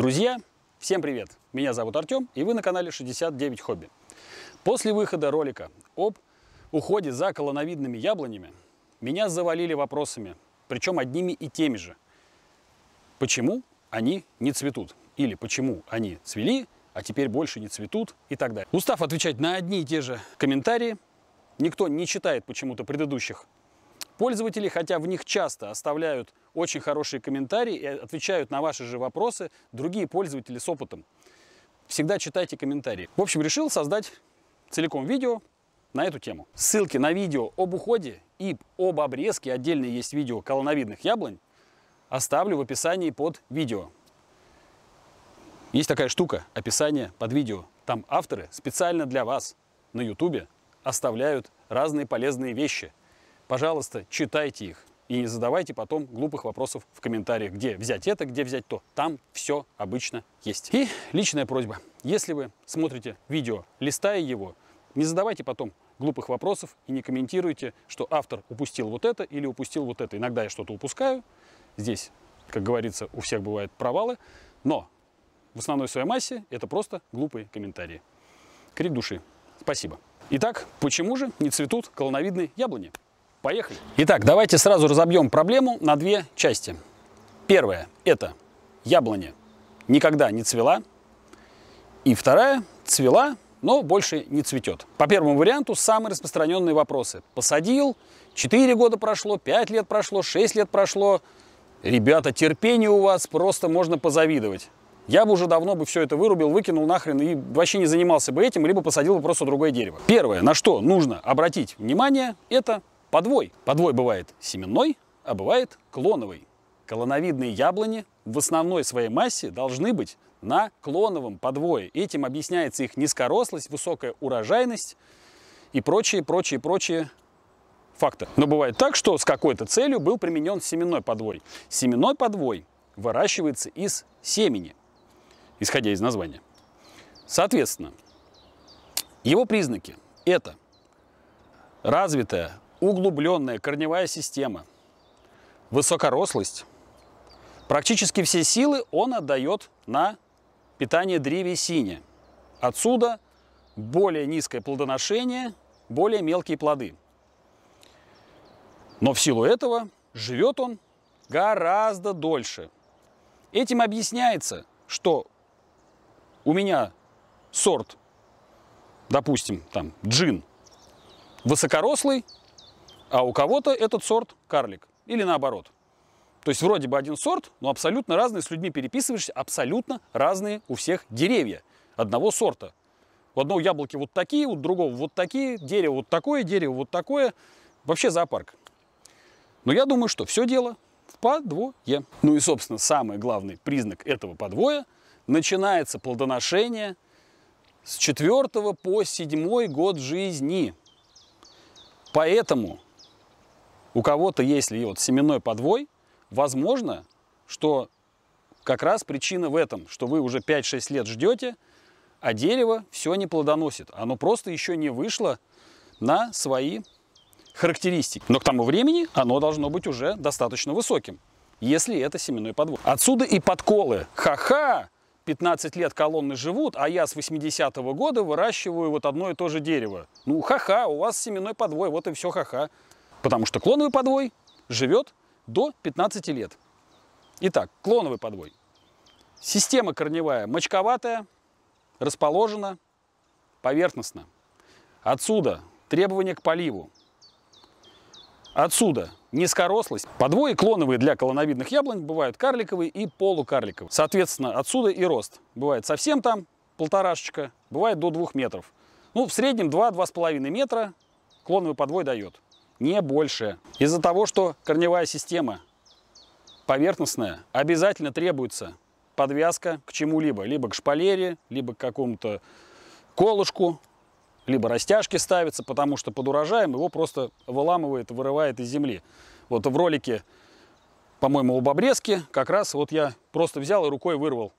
Друзья, всем привет! Меня зовут Артем, и вы на канале 69 Хобби. После выхода ролика об уходе за колоновидными яблонями меня завалили вопросами, причем одними и теми же. Почему они не цветут? Или почему они цвели, а теперь больше не цветут и так далее. Устав отвечать на одни и те же комментарии, никто не читает почему-то предыдущих Пользователи, хотя в них часто оставляют очень хорошие комментарии и отвечают на ваши же вопросы другие пользователи с опытом. Всегда читайте комментарии. В общем, решил создать целиком видео на эту тему. Ссылки на видео об уходе и об обрезке, отдельно есть видео колоновидных яблонь, оставлю в описании под видео. Есть такая штука, описание под видео. Там авторы специально для вас на YouTube оставляют разные полезные вещи – Пожалуйста, читайте их и не задавайте потом глупых вопросов в комментариях, где взять это, где взять то. Там все обычно есть. И личная просьба. Если вы смотрите видео, листая его, не задавайте потом глупых вопросов и не комментируйте, что автор упустил вот это или упустил вот это. Иногда я что-то упускаю. Здесь, как говорится, у всех бывают провалы. Но в основной своей массе это просто глупые комментарии. Крик души. Спасибо. Итак, почему же не цветут колоновидные яблони? Поехали! Итак, давайте сразу разобьем проблему на две части. Первая – это яблоня никогда не цвела. И вторая – цвела, но больше не цветет. По первому варианту самые распространенные вопросы. Посадил, 4 года прошло, 5 лет прошло, 6 лет прошло. Ребята, терпение у вас просто можно позавидовать. Я бы уже давно бы все это вырубил, выкинул нахрен и вообще не занимался бы этим, либо посадил бы просто другое дерево. Первое, на что нужно обратить внимание, это подвой. Подвой бывает семенной, а бывает клоновый. Колоновидные яблони в основной своей массе должны быть на клоновом подвое. Этим объясняется их низкорослость, высокая урожайность и прочие, прочие, прочие факты. Но бывает так, что с какой-то целью был применен семенной подвой. Семенной подвой выращивается из семени, исходя из названия. Соответственно, его признаки – это развитая углубленная корневая система, высокорослость. Практически все силы он отдает на питание древесине. Отсюда более низкое плодоношение, более мелкие плоды. Но в силу этого живет он гораздо дольше. Этим объясняется, что у меня сорт, допустим, там джин высокорослый, а у кого-то этот сорт карлик. Или наоборот. То есть вроде бы один сорт, но абсолютно разные. С людьми переписываешься, абсолютно разные у всех деревья одного сорта. У одного яблоки вот такие, у другого вот такие, дерево вот такое, дерево вот такое. Вообще зоопарк. Но я думаю, что все дело в подвое. Ну и, собственно, самый главный признак этого подвоя – начинается плодоношение с 4 по 7 год жизни. Поэтому у кого-то, есть если вот семенной подвой, возможно, что как раз причина в этом, что вы уже 5-6 лет ждете, а дерево все не плодоносит. Оно просто еще не вышло на свои характеристики. Но к тому времени оно должно быть уже достаточно высоким, если это семенной подвой. Отсюда и подколы. Ха-ха! 15 лет колонны живут, а я с 80-го года выращиваю вот одно и то же дерево. Ну, ха-ха, у вас семенной подвой, вот и все ха-ха. Потому что клоновый подвой живет до 15 лет. Итак, клоновый подвой. Система корневая мочковатая, расположена поверхностно. Отсюда требования к поливу. Отсюда низкорослость. Подвои клоновые для колоновидных яблонь бывают карликовые и полукарликовые. Соответственно, отсюда и рост. Бывает совсем там полторашечка, бывает до двух метров. Ну, в среднем 2-2,5 метра клоновый подвой дает не больше. Из-за того, что корневая система поверхностная, обязательно требуется подвязка к чему-либо. Либо к шпалере, либо к какому-то колышку, либо растяжки ставится, потому что под урожаем его просто выламывает, вырывает из земли. Вот в ролике, по-моему, об обрезке как раз вот я просто взял и рукой вырвал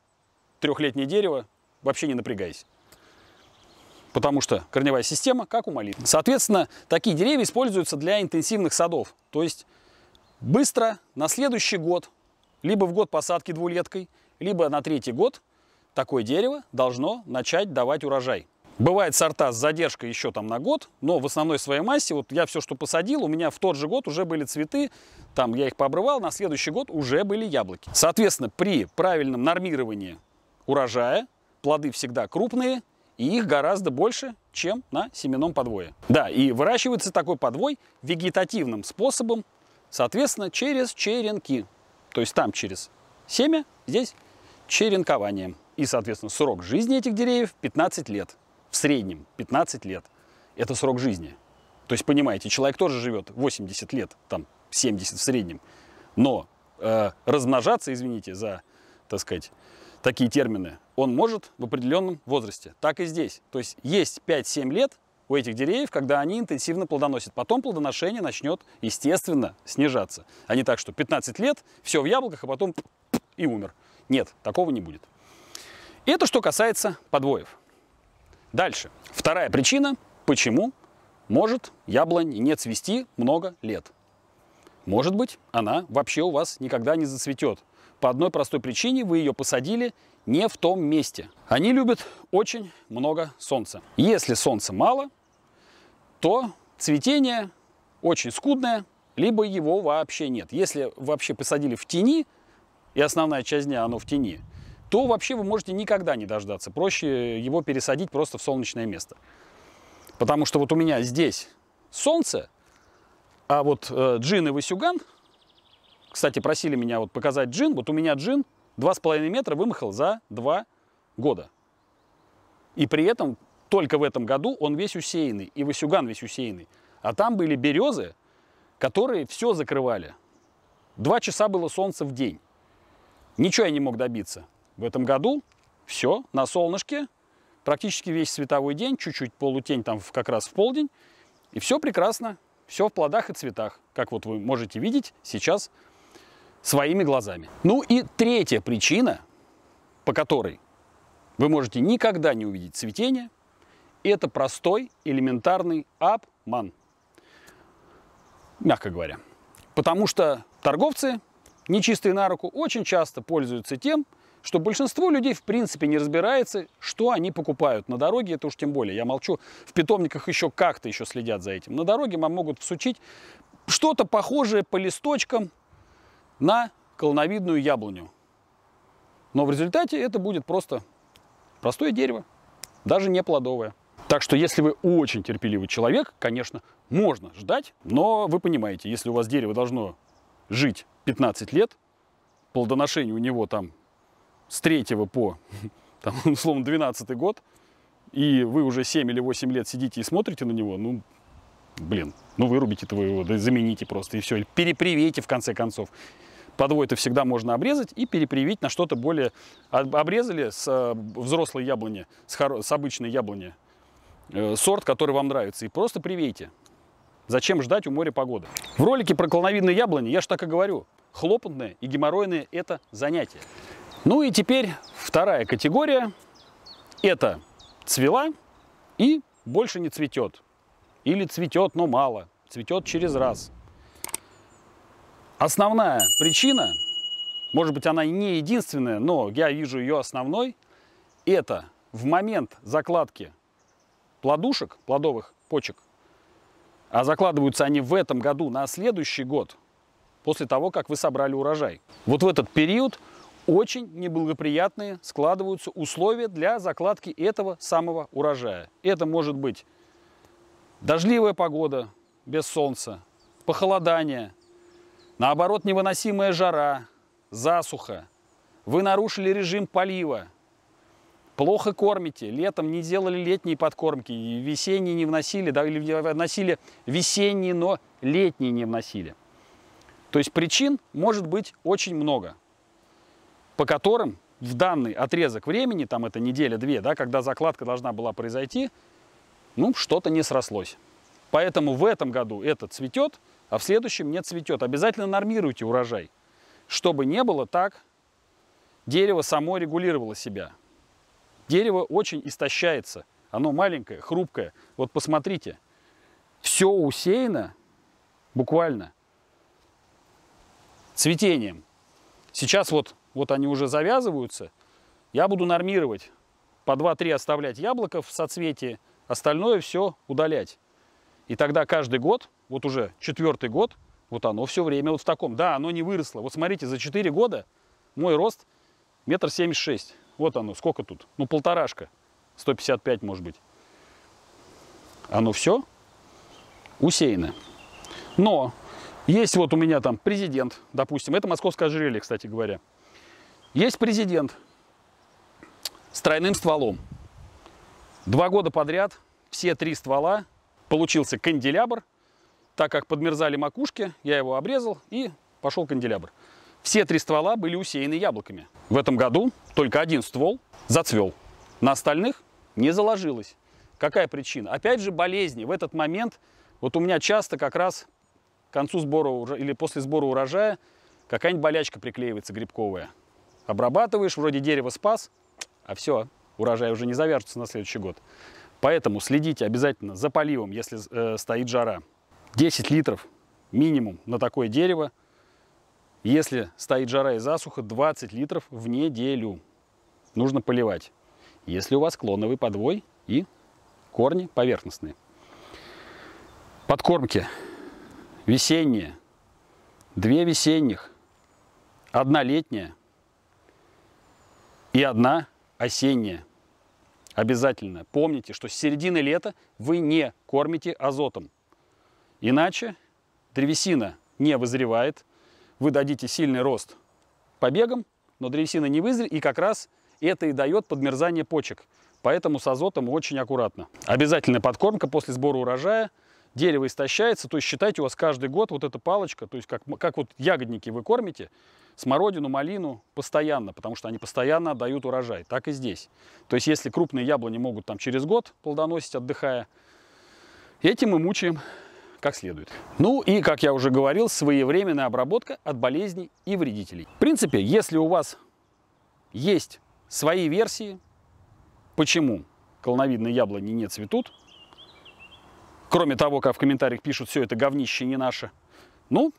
трехлетнее дерево, вообще не напрягаясь потому что корневая система, как у малины. Соответственно, такие деревья используются для интенсивных садов, то есть быстро на следующий год, либо в год посадки двулеткой, либо на третий год такое дерево должно начать давать урожай. Бывает сорта с задержкой еще там на год, но в основной своей массе, вот я все, что посадил, у меня в тот же год уже были цветы, там я их пообрывал, на следующий год уже были яблоки. Соответственно, при правильном нормировании урожая плоды всегда крупные, и их гораздо больше, чем на семенном подвое. Да, и выращивается такой подвой вегетативным способом, соответственно, через черенки. То есть там через семя, здесь черенкованием. И, соответственно, срок жизни этих деревьев 15 лет. В среднем 15 лет. Это срок жизни. То есть, понимаете, человек тоже живет 80 лет, там 70 в среднем. Но э, размножаться, извините за, так сказать, такие термины, он может в определенном возрасте. Так и здесь. То есть есть 5-7 лет у этих деревьев, когда они интенсивно плодоносят. Потом плодоношение начнет, естественно, снижаться. А не так, что 15 лет, все в яблоках, а потом и умер. Нет, такого не будет. Это что касается подвоев. Дальше. Вторая причина, почему может яблонь не цвести много лет. Может быть, она вообще у вас никогда не зацветет, по одной простой причине вы ее посадили не в том месте. Они любят очень много солнца. Если солнца мало, то цветение очень скудное, либо его вообще нет. Если вообще посадили в тени, и основная часть дня оно в тени, то вообще вы можете никогда не дождаться. Проще его пересадить просто в солнечное место. Потому что вот у меня здесь солнце, а вот э, джин и васюган – кстати, просили меня вот показать джин. Вот у меня джин 2,5 метра вымахал за 2 года. И при этом только в этом году он весь усеянный, и Васюган весь усеянный. А там были березы, которые все закрывали. Два часа было солнце в день. Ничего я не мог добиться. В этом году все на солнышке, практически весь световой день, чуть-чуть полутень там как раз в полдень, и все прекрасно, все в плодах и цветах, как вот вы можете видеть сейчас своими глазами. Ну и третья причина, по которой вы можете никогда не увидеть цветение, это простой элементарный обман. Мягко говоря. Потому что торговцы, нечистые на руку, очень часто пользуются тем, что большинство людей в принципе не разбирается, что они покупают. На дороге это уж тем более. Я молчу, в питомниках еще как-то еще следят за этим. На дороге вам могут всучить что-то похожее по листочкам, на колоновидную яблоню. Но в результате это будет просто простое дерево, даже не плодовое. Так что если вы очень терпеливый человек, конечно, можно ждать, но вы понимаете, если у вас дерево должно жить 15 лет, плодоношение у него там с 3 по, там, условно, 12 год, и вы уже 7 или 8 лет сидите и смотрите на него, ну, блин, ну вырубите твоего, вы его, замените просто, и все, или перепривейте в конце концов. Подвой-то всегда можно обрезать и перепривить на что-то более... Обрезали с э, взрослой яблони, с, хоро... с обычной яблони э, сорт, который вам нравится, и просто привейте. Зачем ждать у моря погоды? В ролике про клоновидные яблони я же так и говорю. Хлопотное и геморройное – это занятие. Ну и теперь вторая категория – это цвела и больше не цветет. Или цветет, но мало. Цветет через раз. Основная причина, может быть, она не единственная, но я вижу ее основной, это в момент закладки плодушек, плодовых почек, а закладываются они в этом году на следующий год, после того, как вы собрали урожай. Вот в этот период очень неблагоприятные складываются условия для закладки этого самого урожая. Это может быть дождливая погода без солнца, похолодание – Наоборот, невыносимая жара, засуха. Вы нарушили режим полива. Плохо кормите. Летом не делали летние подкормки. весенние не вносили. Да, или вносили весенние, но летние не вносили. То есть причин может быть очень много, по которым в данный отрезок времени, там это неделя-две, да, когда закладка должна была произойти, ну, что-то не срослось. Поэтому в этом году это цветет – а в следующем не цветет. Обязательно нормируйте урожай, чтобы не было так, дерево само регулировало себя. Дерево очень истощается, оно маленькое, хрупкое. Вот посмотрите, все усеяно буквально цветением. Сейчас вот, вот они уже завязываются. Я буду нормировать. По 2-3 оставлять яблоко в соцветии, остальное все удалять. И тогда каждый год вот уже четвертый год, вот оно все время вот в таком. Да, оно не выросло. Вот смотрите, за 4 года мой рост метр семьдесят шесть. Вот оно, сколько тут? Ну, полторашка. 155, может быть. Оно все усеяно. Но есть вот у меня там президент, допустим. Это московское ожерелье, кстати говоря. Есть президент с тройным стволом. Два года подряд все три ствола получился канделябр так как подмерзали макушки, я его обрезал и пошел канделябр. Все три ствола были усеяны яблоками. В этом году только один ствол зацвел. На остальных не заложилось. Какая причина? Опять же, болезни. В этот момент, вот у меня часто как раз к концу сбора или после сбора урожая какая-нибудь болячка приклеивается грибковая. Обрабатываешь, вроде дерево спас, а все, урожай уже не завяжется на следующий год. Поэтому следите обязательно за поливом, если э, стоит жара. 10 литров минимум на такое дерево. Если стоит жара и засуха, 20 литров в неделю нужно поливать. Если у вас клоновый подвой и корни поверхностные. Подкормки весенние, две весенних, одна летняя и одна осенняя. Обязательно помните, что с середины лета вы не кормите азотом. Иначе древесина не вызревает, вы дадите сильный рост побегам, но древесина не вызреет, и как раз это и дает подмерзание почек. Поэтому с азотом очень аккуратно. Обязательная подкормка после сбора урожая. Дерево истощается, то есть считайте, у вас каждый год вот эта палочка, то есть как, как вот ягодники вы кормите, смородину, малину постоянно, потому что они постоянно отдают урожай, так и здесь. То есть если крупные яблони могут там через год плодоносить, отдыхая, этим мы мучаем как следует. Ну и, как я уже говорил, своевременная обработка от болезней и вредителей. В принципе, если у вас есть свои версии, почему колоновидные яблони не цветут, кроме того, как в комментариях пишут, все это говнище не наше, ну,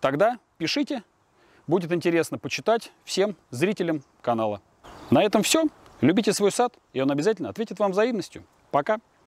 тогда пишите, будет интересно почитать всем зрителям канала. На этом все. Любите свой сад, и он обязательно ответит вам взаимностью. Пока!